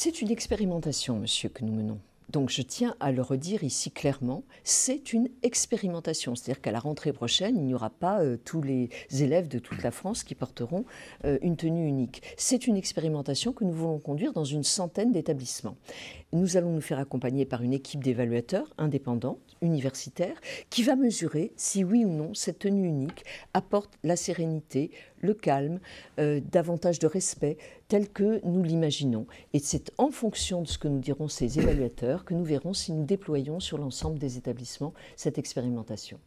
C'est une expérimentation, monsieur, que nous menons. Donc je tiens à le redire ici clairement, c'est une expérimentation, c'est-à-dire qu'à la rentrée prochaine, il n'y aura pas euh, tous les élèves de toute la France qui porteront euh, une tenue unique. C'est une expérimentation que nous voulons conduire dans une centaine d'établissements. Nous allons nous faire accompagner par une équipe d'évaluateurs indépendants, universitaires, qui va mesurer si oui ou non cette tenue unique apporte la sérénité, le calme, euh, davantage de respect, tel que nous l'imaginons. Et c'est en fonction de ce que nous diront ces évaluateurs que nous verrons si nous déployons sur l'ensemble des établissements cette expérimentation.